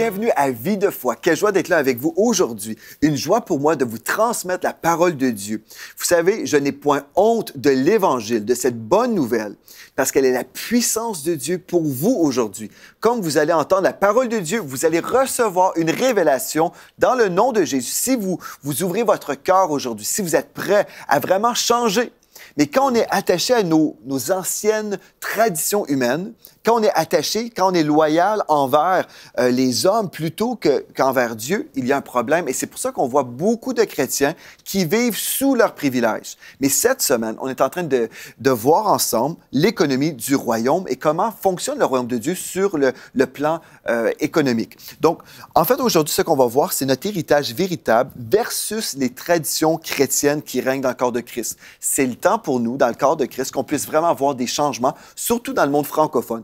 bienvenue à Vie de foi. Quelle joie d'être là avec vous aujourd'hui. Une joie pour moi de vous transmettre la parole de Dieu. Vous savez, je n'ai point honte de l'évangile, de cette bonne nouvelle, parce qu'elle est la puissance de Dieu pour vous aujourd'hui. Comme vous allez entendre la parole de Dieu, vous allez recevoir une révélation dans le nom de Jésus. Si vous, vous ouvrez votre cœur aujourd'hui, si vous êtes prêt à vraiment changer mais quand on est attaché à nos, anciennes traditions humaines, quand on est attaché, quand on est loyal envers euh, les hommes plutôt qu'envers Dieu, il y a un problème. Et c'est pour ça qu'on voit beaucoup de chrétiens qui vivent sous leurs privilèges. Mais cette semaine, on est en train de, voir ensemble l'économie du royaume et comment fonctionne le royaume de Dieu sur le, plan euh, économique. Donc, en fait, aujourd'hui, ce qu'on va voir, c'est notre héritage véritable versus les traditions chrétiennes qui règnent dans le corps de Christ. C'est le temps pour nous, dans le corps de Christ, qu'on puisse vraiment voir des changements, surtout dans le monde francophone.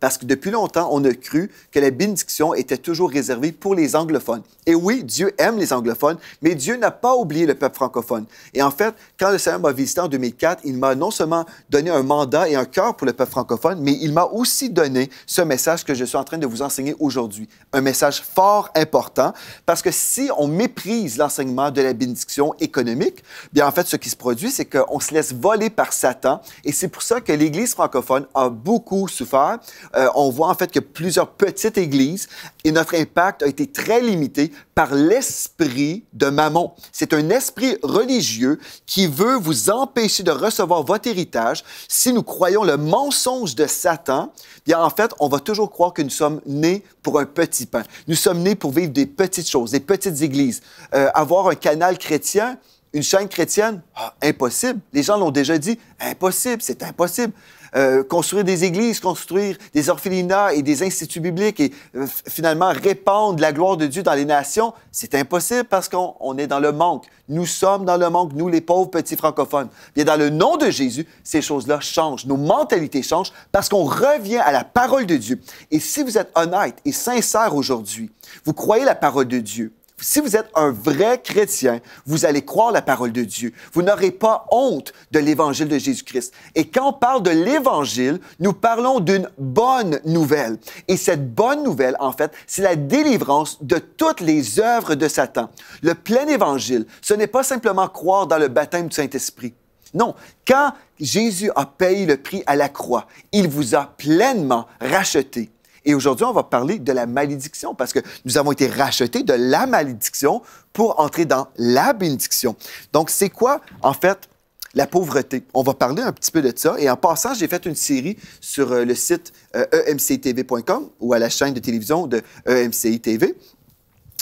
parce que depuis longtemps, on a cru que la bénédiction était toujours réservée pour les anglophones. Et oui, Dieu aime les anglophones, mais Dieu n'a pas oublié le peuple francophone. Et en fait, quand le Seigneur m'a visité en 2004, il m'a non seulement donné un mandat et un cœur pour le peuple francophone, mais il m'a aussi donné ce message que je suis en train de vous enseigner aujourd'hui. Un message fort important, parce que si on méprise l'enseignement de la bénédiction économique, bien en fait, ce qui se produit, c'est qu'on se laisse voler par Satan. Et c'est pour ça que l'Église francophone a beaucoup souffert, euh, on voit en fait que plusieurs petites églises et notre impact a été très limité par l'esprit de Mammon. C'est un esprit religieux qui veut vous empêcher de recevoir votre héritage. Si nous croyons le mensonge de Satan, bien en fait, on va toujours croire que nous sommes nés pour un petit pain. Nous sommes nés pour vivre des petites choses, des petites églises. Euh, avoir un canal chrétien, une chaîne chrétienne, ah, impossible. Les gens l'ont déjà dit, impossible, c'est impossible. Euh, construire des églises, construire des orphelinats et des instituts bibliques et euh, finalement répandre la gloire de Dieu dans les nations, c'est impossible parce qu'on est dans le manque. Nous sommes dans le manque, nous les pauvres petits francophones. Bien, dans le nom de Jésus, ces choses-là changent. Nos mentalités changent parce qu'on revient à la parole de Dieu. Et si vous êtes honnête et sincère aujourd'hui, vous croyez la parole de Dieu, si vous êtes un vrai chrétien, vous allez croire la parole de Dieu. Vous n'aurez pas honte de l'évangile de Jésus-Christ. Et quand on parle de l'évangile, nous parlons d'une bonne nouvelle. Et cette bonne nouvelle, en fait, c'est la délivrance de toutes les œuvres de Satan. Le plein évangile, ce n'est pas simplement croire dans le baptême du Saint-Esprit. Non, quand Jésus a payé le prix à la croix, il vous a pleinement racheté. Et aujourd'hui, on va parler de la malédiction parce que nous avons été rachetés de la malédiction pour entrer dans la bénédiction. Donc, c'est quoi, en fait, la pauvreté. On va parler un petit peu de ça. Et en passant, j'ai fait une série sur euh, le site emctv.com euh, e ou à la chaîne de télévision de EMCITV.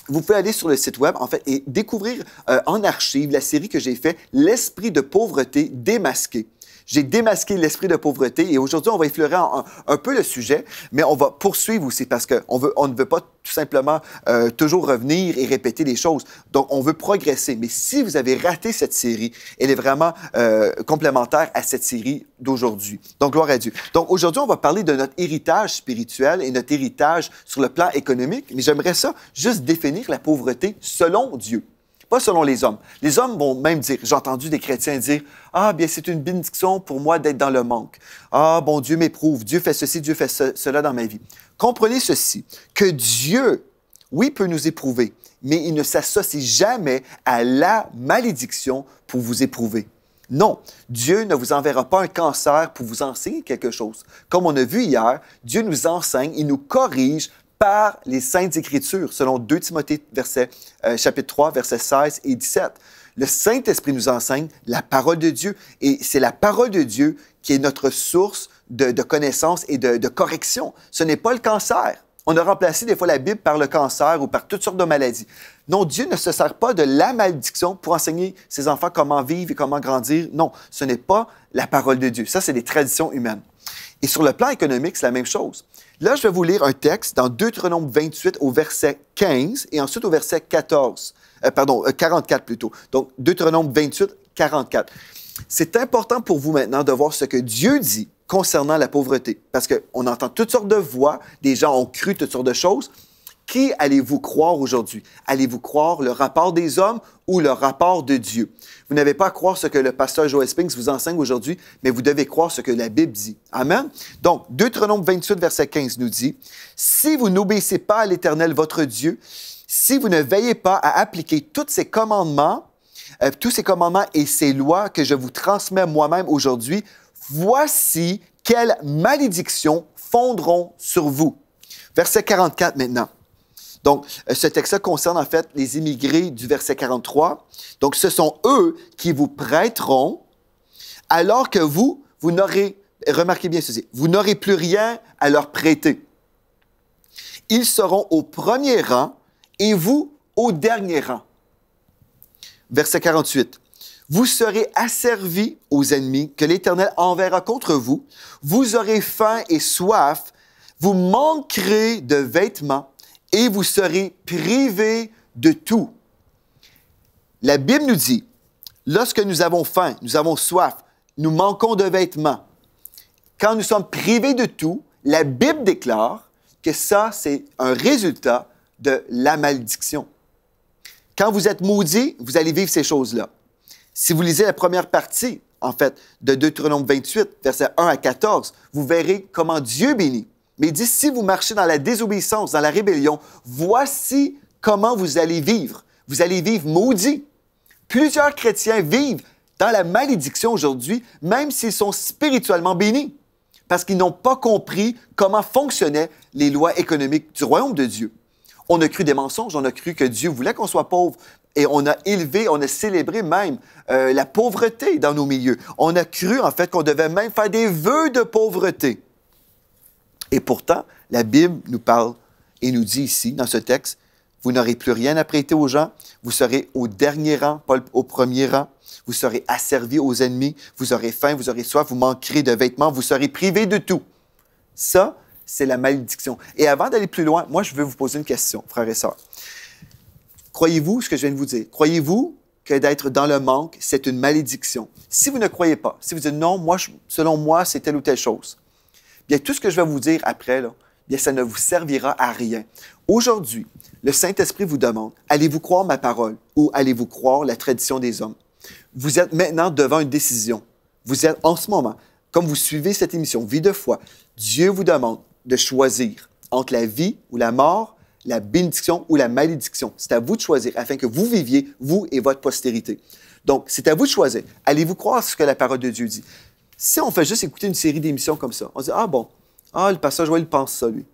Vous pouvez aller sur le site web, en fait, et découvrir euh, en archive la série que j'ai faite, L'esprit de pauvreté démasqué. J'ai démasqué l'esprit de pauvreté et aujourd'hui, on va effleurer un, peu le sujet, mais on va poursuivre aussi parce qu'on on ne veut pas tout simplement euh, toujours revenir et répéter les choses. Donc, on veut progresser. Mais si vous avez raté cette série, elle est vraiment euh, complémentaire à cette série d'aujourd'hui. Donc, gloire à Dieu. Donc, aujourd'hui, on va parler de notre héritage spirituel et notre héritage sur le plan économique, mais j'aimerais ça juste définir la pauvreté selon Dieu pas selon les hommes. Les hommes vont même dire, j'ai entendu des chrétiens dire, ah bien c'est une bénédiction pour moi d'être dans le manque. Ah bon Dieu m'éprouve, Dieu fait ceci, Dieu fait cela dans ma vie. Comprenez ceci, que Dieu, oui, peut nous éprouver, mais il ne s'associe jamais à la malédiction pour vous éprouver. Non, Dieu ne vous enverra pas un cancer pour vous enseigner quelque chose. Comme on a vu hier, Dieu nous enseigne, il nous corrige par les Saintes Écritures, selon 2 Timothée verset, euh, chapitre 3, versets 16 et 17. Le Saint-Esprit nous enseigne la parole de Dieu et c'est la parole de Dieu qui est notre source de, connaissance et de, de correction. Ce n'est pas le cancer. On a remplacé des fois la Bible par le cancer ou par toutes sortes de maladies. Non, Dieu ne se sert pas de la malédiction pour enseigner ses enfants comment vivre et comment grandir. Non, ce n'est pas la parole de Dieu. Ça, c'est des traditions humaines. Et sur le plan économique, c'est la même chose. Là, je vais vous lire un texte dans Deutéronome 28 au verset 15 et ensuite au verset 14, euh, pardon, 44 euh, plutôt. Donc, Deutéronome 28, 44. C'est important pour vous maintenant de voir ce que Dieu dit concernant la pauvreté, parce qu'on entend toutes sortes de voix, des gens ont cru toutes sortes de choses, qui allez-vous croire aujourd'hui? Allez-vous croire le rapport des hommes ou le rapport de Dieu? Vous n'avez pas à croire ce que le pasteur Joel Spinks vous enseigne aujourd'hui, mais vous devez croire ce que la Bible dit. Amen? Donc, Deutéronome 28, verset 15 nous dit, Si vous n'obéissez pas à l'Éternel votre Dieu, si vous ne veillez pas à appliquer tous ces commandements, euh, tous ces commandements et ces lois que je vous transmets moi-même aujourd'hui, voici quelles malédictions fondront sur vous. Verset 44 maintenant. Donc, euh, ce texte-là concerne en fait les immigrés du verset 43. Donc, ce sont eux qui vous prêteront, alors que vous, vous n'aurez, remarquez bien ceci, vous n'aurez plus rien à leur prêter. Ils seront au premier rang et vous au dernier rang. Verset 48. Vous serez asservis aux ennemis que l'Éternel enverra contre vous. Vous aurez faim et soif. Vous manquerez de vêtements et vous serez privés de tout. La Bible nous dit, lorsque nous avons faim, nous avons soif, nous manquons de vêtements, quand nous sommes privés de tout, la Bible déclare que ça, c'est un résultat de la malédiction. Quand vous êtes maudit, vous allez vivre ces choses-là. Si vous lisez la première partie, en fait, de Deutéronome 28, versets 1 à 14, vous verrez comment Dieu bénit. Mais il dit, si vous marchez dans la désobéissance, dans la rébellion, voici comment vous allez vivre. Vous allez vivre maudit. Plusieurs chrétiens vivent dans la malédiction aujourd'hui, même s'ils sont spirituellement bénis, parce qu'ils n'ont pas compris comment fonctionnaient les lois économiques du royaume de Dieu. On a cru des mensonges, on a cru que Dieu voulait qu'on soit pauvre, et on a élevé, on a célébré même euh, la pauvreté dans nos milieux. On a cru, en fait, qu'on devait même faire des vœux de pauvreté. Et pourtant, la Bible nous parle et nous dit ici, dans ce texte, vous n'aurez plus rien à prêter aux gens, vous serez au dernier rang, pas au premier rang, vous serez asservi aux ennemis, vous aurez faim, vous aurez soif, vous manquerez de vêtements, vous serez privé de tout. Ça, c'est la malédiction. Et avant d'aller plus loin, moi, je veux vous poser une question, frères et sœurs. Croyez-vous ce que je viens de vous dire? Croyez-vous que d'être dans le manque, c'est une malédiction? Si vous ne croyez pas, si vous dites non, moi, selon moi, c'est telle ou telle chose, bien, tout ce que je vais vous dire après, là, ça ne vous servira à rien. Aujourd'hui, le Saint-Esprit vous demande, allez-vous croire ma parole ou allez-vous croire la tradition des hommes? Vous êtes maintenant devant une décision. Vous êtes en ce moment, comme vous suivez cette émission Vie de foi, Dieu vous demande de choisir entre la vie ou la mort, la bénédiction ou la malédiction. C'est à vous de choisir afin que vous viviez, vous et votre postérité. Donc, c'est à vous de choisir. Allez-vous croire ce que la parole de Dieu dit? Si on fait juste écouter une série d'émissions comme ça, on se dit Ah bon, ah, le pasteur Joël pense ça, lui.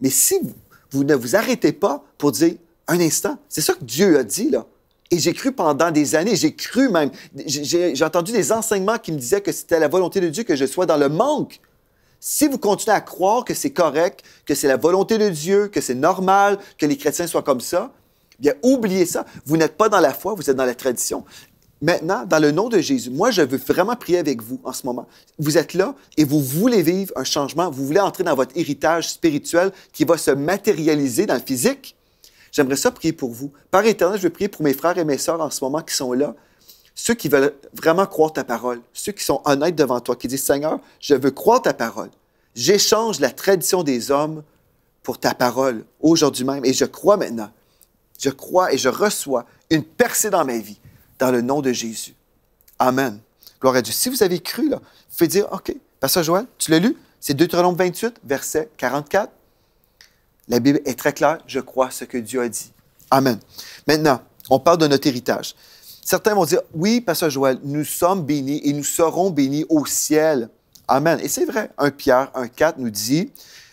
Mais si vous, vous ne vous arrêtez pas pour dire Un instant, c'est ça que Dieu a dit, là. Et j'ai cru pendant des années, j'ai cru même, j'ai entendu des enseignements qui me disaient que c'était la volonté de Dieu que je sois dans le manque. Si vous continuez à croire que c'est correct, que c'est la volonté de Dieu, que c'est normal que les chrétiens soient comme ça, bien oubliez ça. Vous n'êtes pas dans la foi, vous êtes dans la tradition. Maintenant, dans le nom de Jésus, moi, je veux vraiment prier avec vous en ce moment. Vous êtes là et vous voulez vivre un changement. Vous voulez entrer dans votre héritage spirituel qui va se matérialiser dans le physique. J'aimerais ça prier pour vous. Par éternel, je veux prier pour mes frères et mes sœurs en ce moment qui sont là, ceux qui veulent vraiment croire ta parole, ceux qui sont honnêtes devant toi, qui disent Seigneur, je veux croire ta parole. J'échange la tradition des hommes pour ta parole aujourd'hui même et je crois maintenant. Je crois et je reçois une percée dans ma vie dans le nom de Jésus. Amen. Gloire à Dieu. Si vous avez cru, là, vous pouvez dire, OK, Pasteur Joël, tu l'as lu? C'est Deutéronome 28, verset 44. La Bible est très claire, je crois ce que Dieu a dit. Amen. Maintenant, on parle de notre héritage. Certains vont dire, oui, Pasteur Joël, nous sommes bénis et nous serons bénis au ciel. Amen. Et c'est vrai, Un Pierre 4 nous dit,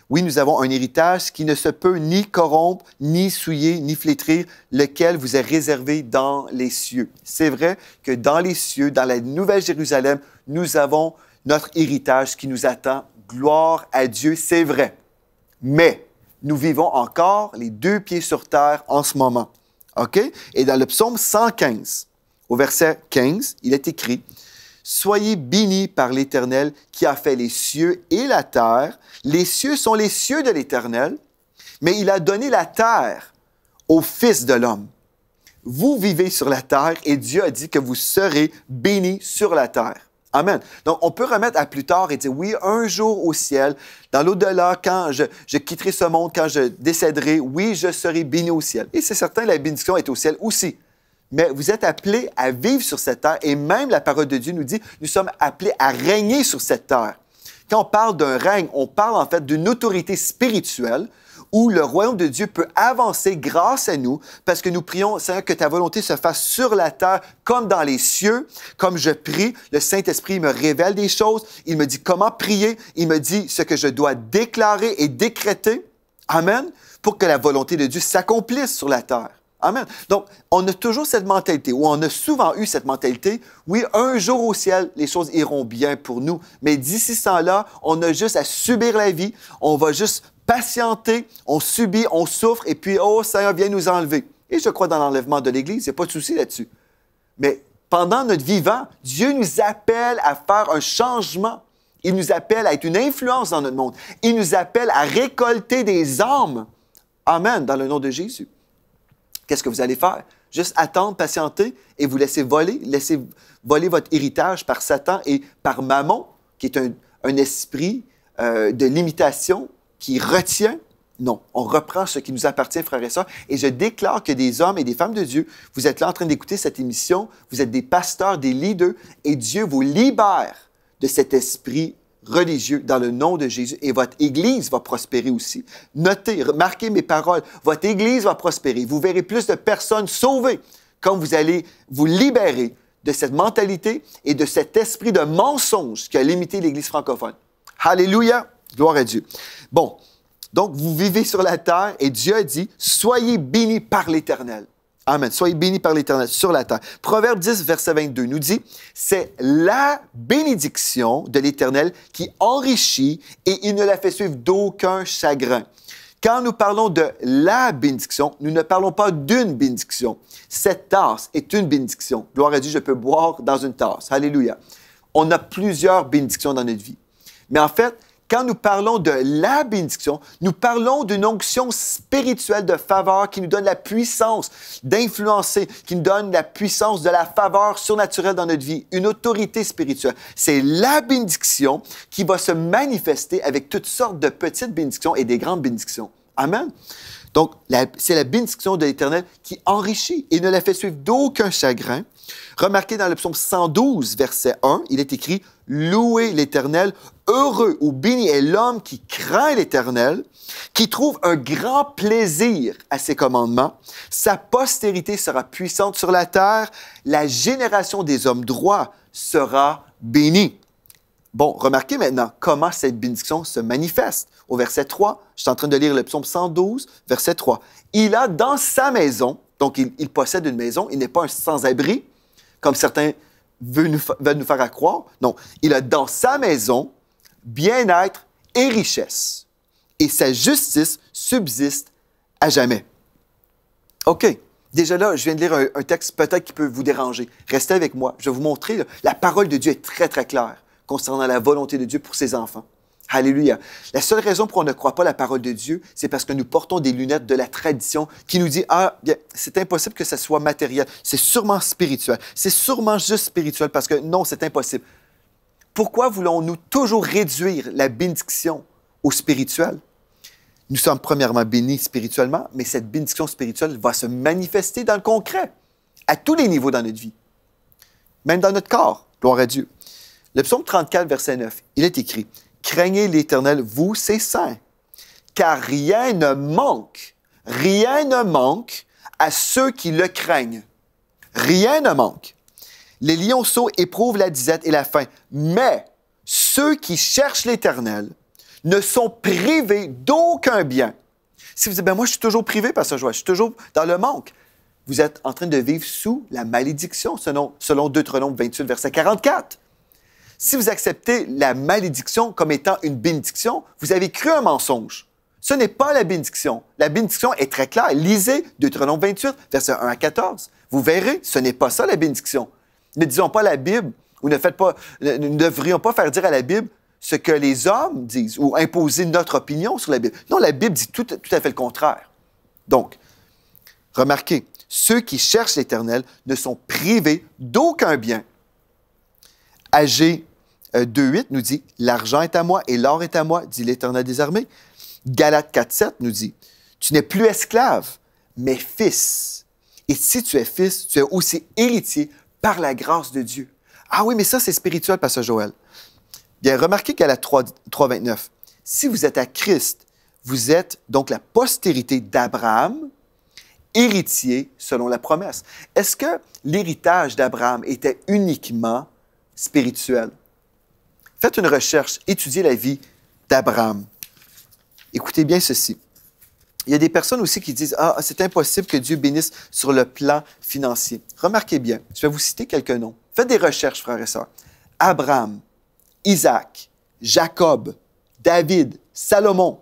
oui, nous avons un héritage qui ne se peut ni corrompre, ni souiller, ni flétrir, lequel vous est réservé dans les cieux. C'est vrai que dans les cieux, dans la Nouvelle Jérusalem, nous avons notre héritage qui nous attend. Gloire à Dieu, c'est vrai. Mais nous vivons encore les deux pieds sur terre en ce moment. OK? Et dans le psaume 115, au verset 15, il est écrit Soyez bénis par l'Éternel qui a fait les cieux et la terre. Les cieux sont les cieux de l'Éternel, mais il a donné la terre au Fils de l'homme. Vous vivez sur la terre et Dieu a dit que vous serez bénis sur la terre. Amen. Donc, on peut remettre à plus tard et dire, oui, un jour au ciel, dans l'au-delà, quand je, quitterai ce monde, quand je décéderai, oui, je serai béni au ciel. Et c'est certain, la bénédiction est au ciel aussi mais vous êtes appelés à vivre sur cette terre. Et même la parole de Dieu nous dit, nous sommes appelés à régner sur cette terre. Quand on parle d'un règne, on parle en fait d'une autorité spirituelle où le royaume de Dieu peut avancer grâce à nous, parce que nous prions, Seigneur, que ta volonté se fasse sur la terre comme dans les cieux. Comme je prie, le Saint-Esprit me révèle des choses, il me dit comment prier, il me dit ce que je dois déclarer et décréter. Amen, pour que la volonté de Dieu s'accomplisse sur la terre. Amen. Donc, on a toujours cette mentalité, ou on a souvent eu cette mentalité, oui, un jour au ciel, les choses iront bien pour nous, mais d'ici ce là on a juste à subir la vie, on va juste patienter, on subit, on souffre, et puis, oh Seigneur, viens nous enlever. Et je crois dans l'enlèvement de l'Église, il n'y a pas de souci là-dessus. Mais pendant notre vivant, Dieu nous appelle à faire un changement. Il nous appelle à être une influence dans notre monde. Il nous appelle à récolter des âmes. Amen, dans le nom de Jésus. Qu'est-ce que vous allez faire? Juste attendre, patienter et vous laisser voler, laisser voler votre héritage par Satan et par Mammon, qui est un, esprit euh, de limitation qui retient. Non, on reprend ce qui nous appartient, frères et sœurs. Et je déclare que des hommes et des femmes de Dieu, vous êtes là en train d'écouter cette émission, vous êtes des pasteurs, des leaders, et Dieu vous libère de cet esprit religieux dans le nom de Jésus et votre Église va prospérer aussi. Notez, remarquez mes paroles, votre Église va prospérer. Vous verrez plus de personnes sauvées quand vous allez vous libérer de cette mentalité et de cet esprit de mensonge qui a limité l'Église francophone. Alléluia, gloire à Dieu. Bon, donc vous vivez sur la terre et Dieu a dit, soyez bénis par l'Éternel. Amen. Soyez bénis par l'Éternel sur la terre. Proverbe 10, verset 22 nous dit, c'est la bénédiction de l'Éternel qui enrichit et il ne la fait suivre d'aucun chagrin. Quand nous parlons de la bénédiction, nous ne parlons pas d'une bénédiction. Cette tasse est une bénédiction. Gloire à Dieu, je peux boire dans une tasse. Alléluia. On a plusieurs bénédictions dans notre vie. Mais en fait, quand nous parlons de la bénédiction, nous parlons d'une onction spirituelle de faveur qui nous donne la puissance d'influencer, qui nous donne la puissance de la faveur surnaturelle dans notre vie, une autorité spirituelle. C'est la bénédiction qui va se manifester avec toutes sortes de petites bénédictions et des grandes bénédictions. Amen. Donc, c'est la bénédiction de l'Éternel qui enrichit et ne la fait suivre d'aucun chagrin, Remarquez dans le psaume 112, verset 1, il est écrit Louez l'Éternel, heureux ou béni est l'homme qui craint l'Éternel, qui trouve un grand plaisir à ses commandements. Sa postérité sera puissante sur la terre, la génération des hommes droits sera bénie. Bon, remarquez maintenant comment cette bénédiction se manifeste. Au verset 3, je suis en train de lire le psaume 112, verset 3. Il a dans sa maison, donc il, il possède une maison, il n'est pas un sans-abri, comme certains veulent nous, nous faire croire. Non, il a dans sa maison bien-être et richesse, et sa justice subsiste à jamais. OK. Déjà là, je viens de lire un, texte peut-être qui peut vous déranger. Restez avec moi. Je vais vous montrer, la parole de Dieu est très, très claire concernant la volonté de Dieu pour ses enfants. Alléluia. La seule raison pour qu'on on ne croit pas la parole de Dieu, c'est parce que nous portons des lunettes de la tradition qui nous dit Ah, bien, c'est impossible que ça soit matériel. C'est sûrement spirituel. C'est sûrement juste spirituel parce que non, c'est impossible. Pourquoi voulons-nous toujours réduire la bénédiction au spirituel? Nous sommes premièrement bénis spirituellement, mais cette bénédiction spirituelle va se manifester dans le concret, à tous les niveaux dans notre vie, même dans notre corps. Gloire à Dieu. Le psaume 34, verset 9, il est écrit Craignez l'Éternel, vous, ses saints, car rien ne manque, rien ne manque à ceux qui le craignent. Rien ne manque. Les lionceaux éprouvent la disette et la faim, mais ceux qui cherchent l'Éternel ne sont privés d'aucun bien. Si vous dites, ben, moi je suis toujours privé par ce je suis toujours dans le manque, vous êtes en train de vivre sous la malédiction, selon, selon Deutéronome 28, verset 44. Si vous acceptez la malédiction comme étant une bénédiction, vous avez cru un mensonge. Ce n'est pas la bénédiction. La bénédiction est très claire. Lisez Deutéronome 28, versets 1 à 14. Vous verrez, ce n'est pas ça la bénédiction. Ne disons pas la Bible, ou ne faites pas, ne, devrions pas faire dire à la Bible ce que les hommes disent ou imposer notre opinion sur la Bible. Non, la Bible dit tout, à fait le contraire. Donc, remarquez, ceux qui cherchent l'Éternel ne sont privés d'aucun bien. âgés. 2.8 euh, nous dit L'argent est à moi et l'or est à moi, dit l'Éternel des armées. Galate 4.7 nous dit Tu n'es plus esclave, mais fils. Et si tu es fils, tu es aussi héritier par la grâce de Dieu. Ah oui, mais ça, c'est spirituel, Pasteur Joël. Bien, remarquez qu'à la 3 Si vous êtes à Christ, vous êtes donc la postérité d'Abraham, héritier selon la promesse. Est-ce que l'héritage d'Abraham était uniquement spirituel? Faites une recherche, étudiez la vie d'Abraham. Écoutez bien ceci. Il y a des personnes aussi qui disent Ah, c'est impossible que Dieu bénisse sur le plan financier. Remarquez bien, je vais vous citer quelques noms. Faites des recherches, frères et sœurs. Abraham, Isaac, Jacob, David, Salomon.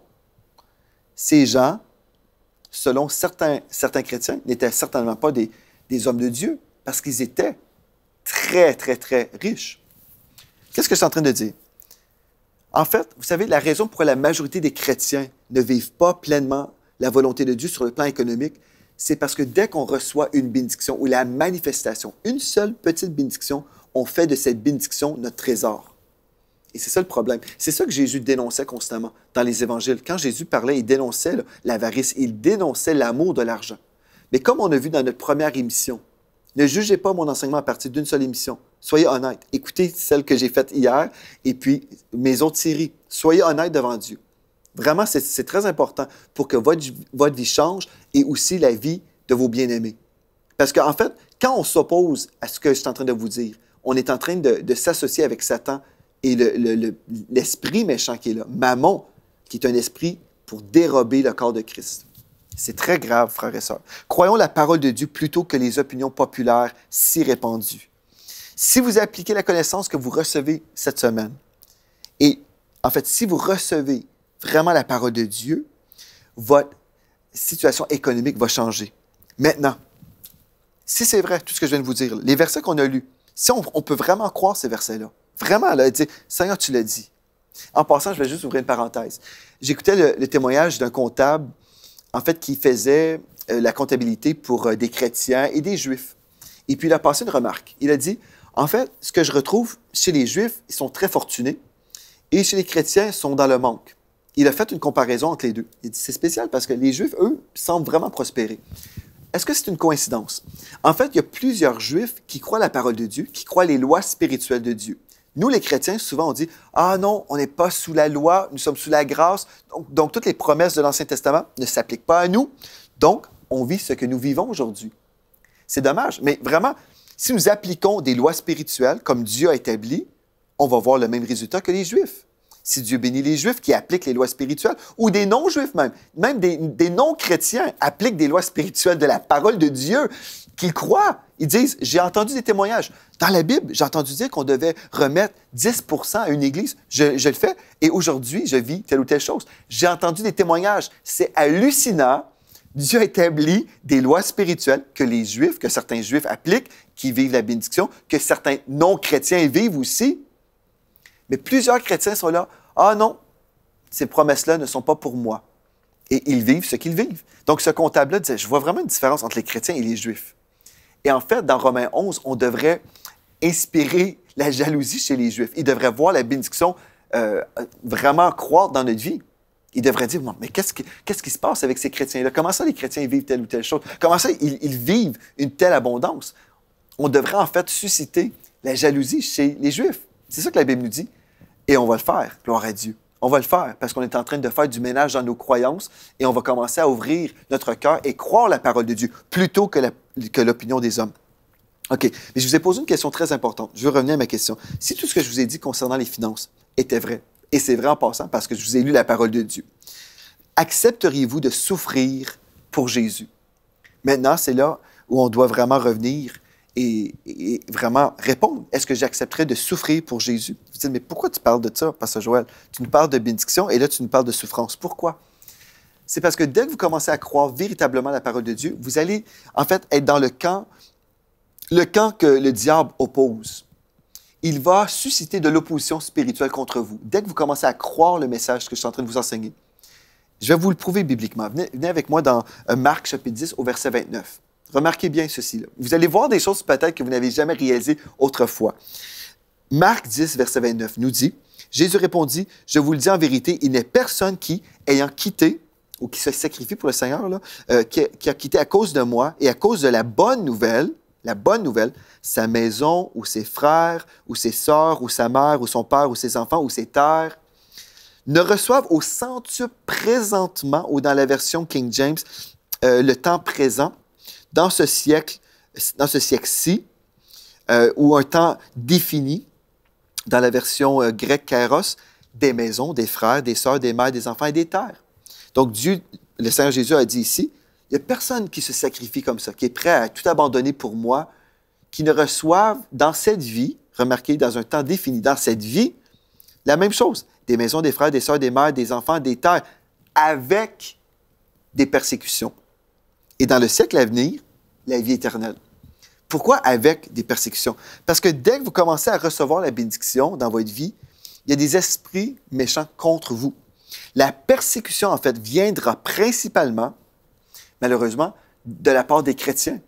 Ces gens, selon certains, certains chrétiens, n'étaient certainement pas des, des hommes de Dieu parce qu'ils étaient très, très, très riches. Qu'est-ce que je suis en train de dire? En fait, vous savez, la raison pour laquelle la majorité des chrétiens ne vivent pas pleinement la volonté de Dieu sur le plan économique, c'est parce que dès qu'on reçoit une bénédiction ou la manifestation, une seule petite bénédiction, on fait de cette bénédiction notre trésor. Et c'est ça le problème. C'est ça que Jésus dénonçait constamment dans les évangiles. Quand Jésus parlait, il dénonçait l'avarice, il dénonçait l'amour de l'argent. Mais comme on a vu dans notre première émission, ne jugez pas mon enseignement à partir d'une seule émission. Soyez honnête. Écoutez celle que j'ai faite hier et puis mes autres séries. Soyez honnête devant Dieu. Vraiment, c'est très important pour que votre, votre vie change et aussi la vie de vos bien-aimés. Parce qu'en fait, quand on s'oppose à ce que je suis en train de vous dire, on est en train de, s'associer avec Satan et l'esprit méchant qui est là, Mammon, qui est un esprit pour dérober le corps de Christ. C'est très grave, frères et sœurs. Croyons la parole de Dieu plutôt que les opinions populaires si répandues. Si vous appliquez la connaissance que vous recevez cette semaine, et en fait, si vous recevez vraiment la parole de Dieu, votre situation économique va changer. Maintenant, si c'est vrai tout ce que je viens de vous dire, les versets qu'on a lus, si on, peut vraiment croire ces versets-là, vraiment, là, dire Seigneur, tu l'as dit. En passant, je vais juste ouvrir une parenthèse. J'écoutais le, témoignage d'un comptable, en fait, qui faisait euh, la comptabilité pour euh, des chrétiens et des juifs. Et puis, il a passé une remarque. Il a dit en fait, ce que je retrouve chez les Juifs, ils sont très fortunés, et chez les chrétiens, ils sont dans le manque. Il a fait une comparaison entre les deux. Il dit, c'est spécial parce que les Juifs, eux, semblent vraiment prospérer. Est-ce que c'est une coïncidence? En fait, il y a plusieurs Juifs qui croient la parole de Dieu, qui croient les lois spirituelles de Dieu. Nous, les chrétiens, souvent, on dit Ah non, on n'est pas sous la loi, nous sommes sous la grâce. Donc, donc toutes les promesses de l'Ancien Testament ne s'appliquent pas à nous. Donc, on vit ce que nous vivons aujourd'hui. C'est dommage, mais vraiment, si nous appliquons des lois spirituelles comme Dieu a établi, on va voir le même résultat que les Juifs. Si Dieu bénit les Juifs qui appliquent les lois spirituelles, ou des non-Juifs même, même des, non-chrétiens appliquent des lois spirituelles de la parole de Dieu, qu'ils croient. Ils disent, j'ai entendu des témoignages. Dans la Bible, j'ai entendu dire qu'on devait remettre 10 à une église. Je, je le fais et aujourd'hui, je vis telle ou telle chose. J'ai entendu des témoignages. C'est hallucinant Dieu établit des lois spirituelles que les Juifs, que certains Juifs appliquent, qui vivent la bénédiction, que certains non-chrétiens vivent aussi. Mais plusieurs chrétiens sont là, ah non, ces promesses-là ne sont pas pour moi. Et ils vivent ce qu'ils vivent. Donc ce comptable-là disait, je vois vraiment une différence entre les chrétiens et les Juifs. Et en fait, dans Romains 11, on devrait inspirer la jalousie chez les Juifs. Ils devraient voir la bénédiction euh, vraiment croire dans notre vie. Il devrait dire, mais qu'est-ce qui, qu'est-ce qui se passe avec ces chrétiens-là? Comment ça les chrétiens vivent telle ou telle chose? Comment ça ils, vivent une telle abondance? On devrait en fait susciter la jalousie chez les Juifs. C'est ça que la Bible nous dit. Et on va le faire, gloire à Dieu. On va le faire parce qu'on est en train de faire du ménage dans nos croyances et on va commencer à ouvrir notre cœur et croire la parole de Dieu plutôt que, que l'opinion des hommes. OK, mais je vous ai posé une question très importante. Je veux revenir à ma question. Si tout ce que je vous ai dit concernant les finances était vrai, et c'est vrai en passant parce que je vous ai lu la parole de Dieu. Accepteriez-vous de souffrir pour Jésus? Maintenant, c'est là où on doit vraiment revenir et, vraiment répondre. Est-ce que j'accepterais de souffrir pour Jésus? Vous dites, mais pourquoi tu parles de ça, Pasteur Joël? Tu nous parles de bénédiction et là, tu nous parles de souffrance. Pourquoi? C'est parce que dès que vous commencez à croire véritablement la parole de Dieu, vous allez en fait être dans le camp, le camp que le diable oppose il va susciter de l'opposition spirituelle contre vous. Dès que vous commencez à croire le message que je suis en train de vous enseigner, je vais vous le prouver bibliquement. Venez, avec moi dans euh, Marc chapitre 10 au verset 29. Remarquez bien ceci. Vous allez voir des choses peut-être que vous n'avez jamais réalisées autrefois. Marc 10, verset 29 nous dit, Jésus répondit, je vous le dis en vérité, il n'est personne qui, ayant quitté, ou qui se sacrifie pour le Seigneur, euh, qui a quitté à cause de moi et à cause de la bonne nouvelle, la bonne nouvelle, sa maison ou ses frères ou ses sœurs ou sa mère ou son père ou ses enfants ou ses terres ne reçoivent au centuple présentement ou dans la version King James euh, le temps présent dans ce siècle dans ce siècle-ci euh, ou un temps défini dans la version euh, grecque kairos des maisons, des frères, des sœurs, des mères, des enfants et des terres. Donc Dieu, le Seigneur Jésus a dit ici, il n'y a personne qui se sacrifie comme ça, qui est prêt à tout abandonner pour moi, qui ne reçoive dans cette vie, remarquez, dans un temps défini, dans cette vie, la même chose. Des maisons, des frères, des sœurs, des mères, des enfants, des terres, avec des persécutions. Et dans le siècle à venir, la vie éternelle. Pourquoi avec des persécutions? Parce que dès que vous commencez à recevoir la bénédiction dans votre vie, il y a des esprits méchants contre vous. La persécution, en fait, viendra principalement malheureusement, de la part des chrétiens.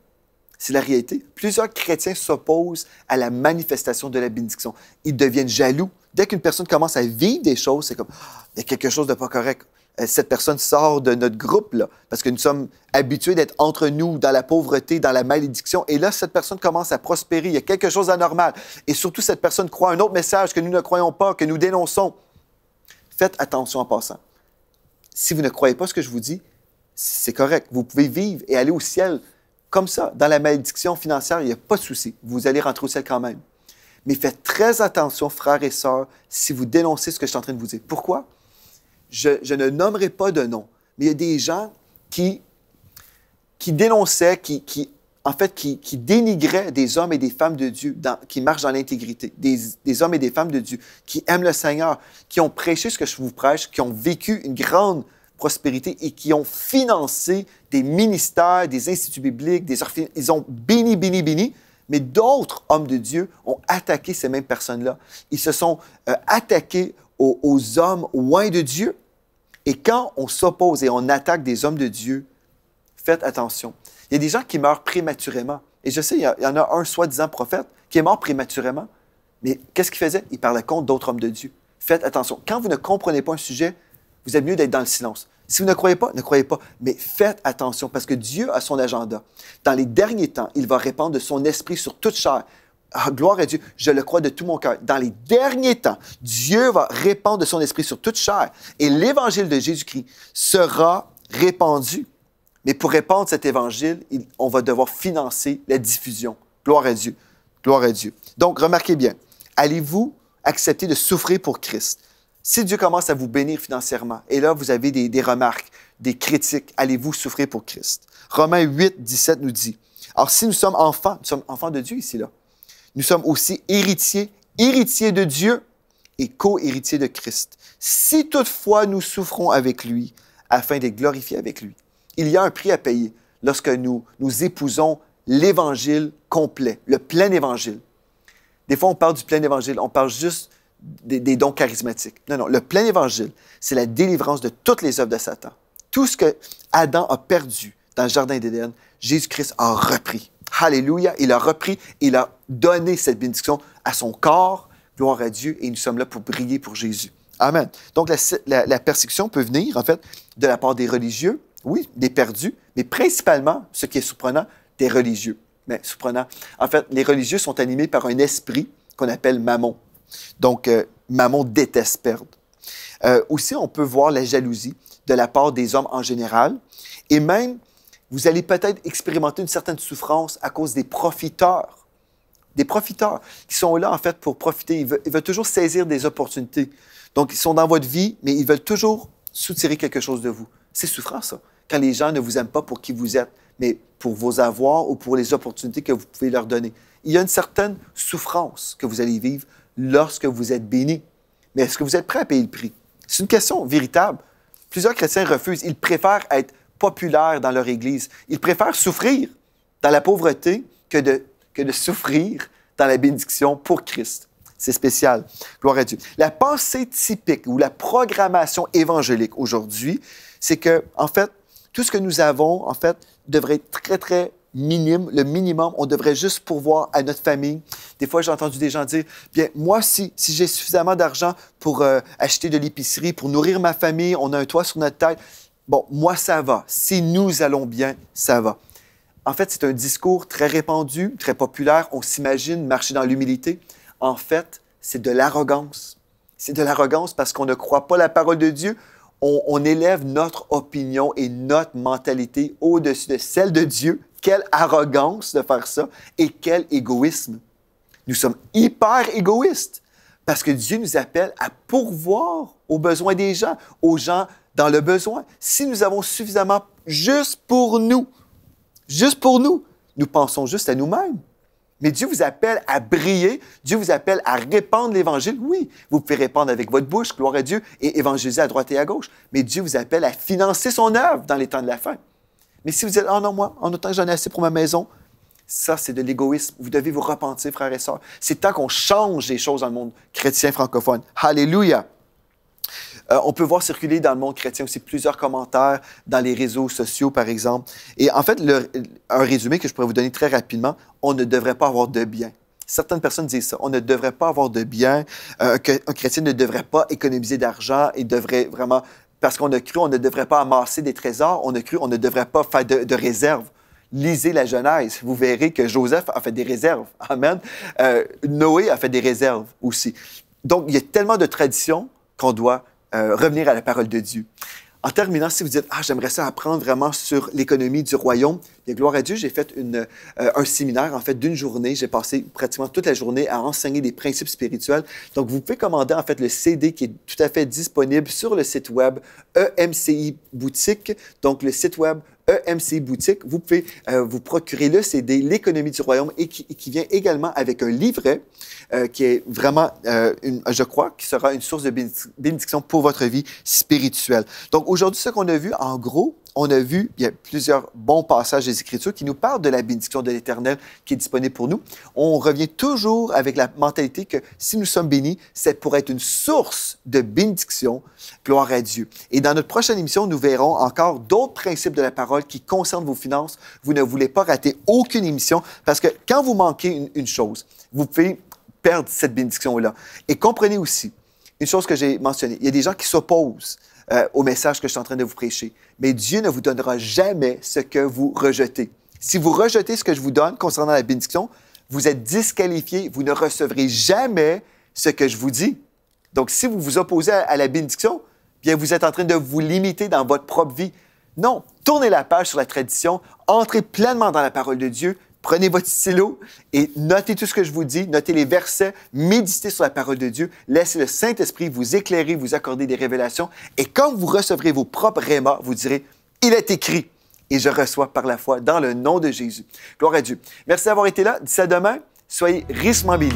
C'est la réalité. Plusieurs chrétiens s'opposent à la manifestation de la bénédiction. Ils deviennent jaloux. Dès qu'une personne commence à vivre des choses, c'est comme, ah, il y a quelque chose de pas correct. Euh, cette personne sort de notre groupe, là, parce que nous sommes habitués d'être entre nous, dans la pauvreté, dans la malédiction. Et là, cette personne commence à prospérer. Il y a quelque chose d'anormal. Et surtout, cette personne croit un autre message que nous ne croyons pas, que nous dénonçons. Faites attention en passant. Si vous ne croyez pas ce que je vous dis, c'est correct. Vous pouvez vivre et aller au ciel comme ça. Dans la malédiction financière, il n'y a pas de souci. Vous allez rentrer au ciel quand même. Mais faites très attention, frères et sœurs, si vous dénoncez ce que je suis en train de vous dire. Pourquoi? Je, ne nommerai pas de nom, mais il y a des gens qui, qui dénonçaient, qui, qui en fait, qui, qui, dénigraient des hommes et des femmes de Dieu, qui marchent dans l'intégrité, des, des, hommes et des femmes de Dieu, qui aiment le Seigneur, qui ont prêché ce que je vous prêche, qui ont vécu une grande prospérité et qui ont financé des ministères, des instituts bibliques, des ils ont béni, béni, béni. Mais d'autres hommes de Dieu ont attaqué ces mêmes personnes-là. Ils se sont euh, attaqués aux, hommes loin de Dieu. Et quand on s'oppose et on attaque des hommes de Dieu, faites attention. Il y a des gens qui meurent prématurément. Et je sais, il y, il y en a un soi-disant prophète qui est mort prématurément. Mais qu'est-ce qu'il faisait? Il parlait contre d'autres hommes de Dieu. Faites attention. Quand vous ne comprenez pas un sujet, vous êtes mieux d'être dans le silence. Si vous ne croyez pas, ne croyez pas, mais faites attention parce que Dieu a son agenda. Dans les derniers temps, il va répandre de son esprit sur toute chair. Ah, gloire à Dieu, je le crois de tout mon cœur. Dans les derniers temps, Dieu va répandre de son esprit sur toute chair et l'évangile de Jésus-Christ sera répandu. Mais pour répandre cet évangile, on va devoir financer la diffusion. Gloire à Dieu. Gloire à Dieu. Donc, remarquez bien, allez-vous accepter de souffrir pour Christ? Si Dieu commence à vous bénir financièrement, et là, vous avez des, remarques, des critiques, allez-vous souffrir pour Christ? Romains 8, 17 nous dit, alors si nous sommes enfants, nous sommes enfants de Dieu ici, là, nous sommes aussi héritiers, héritiers de Dieu et co-héritiers de Christ, si toutefois nous souffrons avec lui, afin d'être glorifiés avec lui. Il y a un prix à payer lorsque nous, nous épousons l'évangile complet, le plein évangile. Des fois, on parle du plein évangile, on parle juste des, dons charismatiques. Non, non, le plein évangile, c'est la délivrance de toutes les œuvres de Satan. Tout ce que Adam a perdu dans le jardin d'Éden, Jésus-Christ a repris. Alléluia, il a repris, il a donné cette bénédiction à son corps. Gloire à Dieu, et nous sommes là pour briller pour Jésus. Amen. Donc la, la persécution peut venir, en fait, de la part des religieux, oui, des perdus, mais principalement, ce qui est surprenant, des religieux. Mais surprenant. En fait, les religieux sont animés par un esprit qu'on appelle mammon. Donc, euh, maman déteste perdre. Euh, aussi, on peut voir la jalousie de la part des hommes en général. Et même, vous allez peut-être expérimenter une certaine souffrance à cause des profiteurs. Des profiteurs qui sont là, en fait, pour profiter. Ils veulent, toujours saisir des opportunités. Donc, ils sont dans votre vie, mais ils veulent toujours soutirer quelque chose de vous. C'est souffrant, ça. Quand les gens ne vous aiment pas pour qui vous êtes, mais pour vos avoirs ou pour les opportunités que vous pouvez leur donner. Il y a une certaine souffrance que vous allez vivre lorsque vous êtes béni. Mais est-ce que vous êtes prêt à payer le prix? C'est une question véritable. Plusieurs chrétiens refusent. Ils préfèrent être populaires dans leur Église. Ils préfèrent souffrir dans la pauvreté que de, que de souffrir dans la bénédiction pour Christ. C'est spécial. Gloire à Dieu. La pensée typique ou la programmation évangélique aujourd'hui, c'est que, en fait, tout ce que nous avons, en fait, devrait être très, très le minimum. On devrait juste pourvoir à notre famille. Des fois, j'ai entendu des gens dire, bien, moi, si, j'ai suffisamment d'argent pour euh, acheter de l'épicerie, pour nourrir ma famille, on a un toit sur notre tête, bon, moi, ça va. Si nous allons bien, ça va. En fait, c'est un discours très répandu, très populaire. On s'imagine marcher dans l'humilité. En fait, c'est de l'arrogance. C'est de l'arrogance parce qu'on ne croit pas la parole de Dieu. on élève notre opinion et notre mentalité au-dessus de celle de Dieu quelle arrogance de faire ça et quel égoïsme. Nous sommes hyper égoïstes parce que Dieu nous appelle à pourvoir aux besoins des gens, aux gens dans le besoin. Si nous avons suffisamment juste pour nous, juste pour nous, nous pensons juste à nous-mêmes. Mais Dieu vous appelle à briller, Dieu vous appelle à répandre l'Évangile. Oui, vous pouvez répandre avec votre bouche, gloire à Dieu, et évangéliser à droite et à gauche. Mais Dieu vous appelle à financer son œuvre dans les temps de la fin. Mais si vous dites, oh non, moi, en autant que j'en ai assez pour ma maison, ça, c'est de l'égoïsme. Vous devez vous repentir, frères et sœurs. C'est temps qu'on change les choses dans le monde chrétien francophone. Alléluia! Euh, on peut voir circuler dans le monde chrétien aussi plusieurs commentaires dans les réseaux sociaux, par exemple. Et en fait, un résumé que je pourrais vous donner très rapidement, on ne devrait pas avoir de bien. Certaines personnes disent ça. On ne devrait pas avoir de bien. Euh, un chrétien ne devrait pas économiser d'argent et devrait vraiment parce qu'on a cru on ne devrait pas amasser des trésors, on a cru on ne devrait pas faire de, réserves. Lisez la Genèse, vous verrez que Joseph a fait des réserves. Amen. Euh, Noé a fait des réserves aussi. Donc, il y a tellement de traditions qu'on doit euh, revenir à la parole de Dieu. En terminant, si vous dites Ah, j'aimerais ça apprendre vraiment sur l'économie du royaume, bien, gloire à Dieu, j'ai fait euh, un séminaire, en fait, d'une journée. J'ai passé pratiquement toute la journée à enseigner des principes spirituels. Donc, vous pouvez commander, en fait, le CD qui est tout à fait disponible sur le site web EMCI Boutique. Donc, le site web EMC Boutique. Vous pouvez euh, vous procurer le CD L'économie du royaume et qui, vient également avec un livret euh, qui est vraiment, euh, une, je crois, qui sera une source de bénédiction pour votre vie spirituelle. Donc aujourd'hui, ce qu'on a vu, en gros, on a vu, il y a plusieurs bons passages des Écritures qui nous parlent de la bénédiction de l'Éternel qui est disponible pour nous. On revient toujours avec la mentalité que si nous sommes bénis, c'est pour être une source de bénédiction. Gloire à Dieu. Et dans notre prochaine émission, nous verrons encore d'autres principes de la parole qui concerne vos finances. Vous ne voulez pas rater aucune émission parce que quand vous manquez une, chose, vous pouvez perdre cette bénédiction-là. Et comprenez aussi une chose que j'ai mentionnée. Il y a des gens qui s'opposent euh, au message que je suis en train de vous prêcher. Mais Dieu ne vous donnera jamais ce que vous rejetez. Si vous rejetez ce que je vous donne concernant la bénédiction, vous êtes disqualifié, vous ne recevrez jamais ce que je vous dis. Donc, si vous vous opposez à, à la bénédiction, bien, vous êtes en train de vous limiter dans votre propre vie. Non, tournez la page sur la tradition, entrez pleinement dans la parole de Dieu, prenez votre stylo et notez tout ce que je vous dis, notez les versets, méditez sur la parole de Dieu, laissez le Saint-Esprit vous éclairer, vous accorder des révélations, et quand vous recevrez vos propres rémas, vous direz, il est écrit, et je reçois par la foi dans le nom de Jésus. Gloire à Dieu. Merci d'avoir été là, d'ici à demain, soyez richement bénis.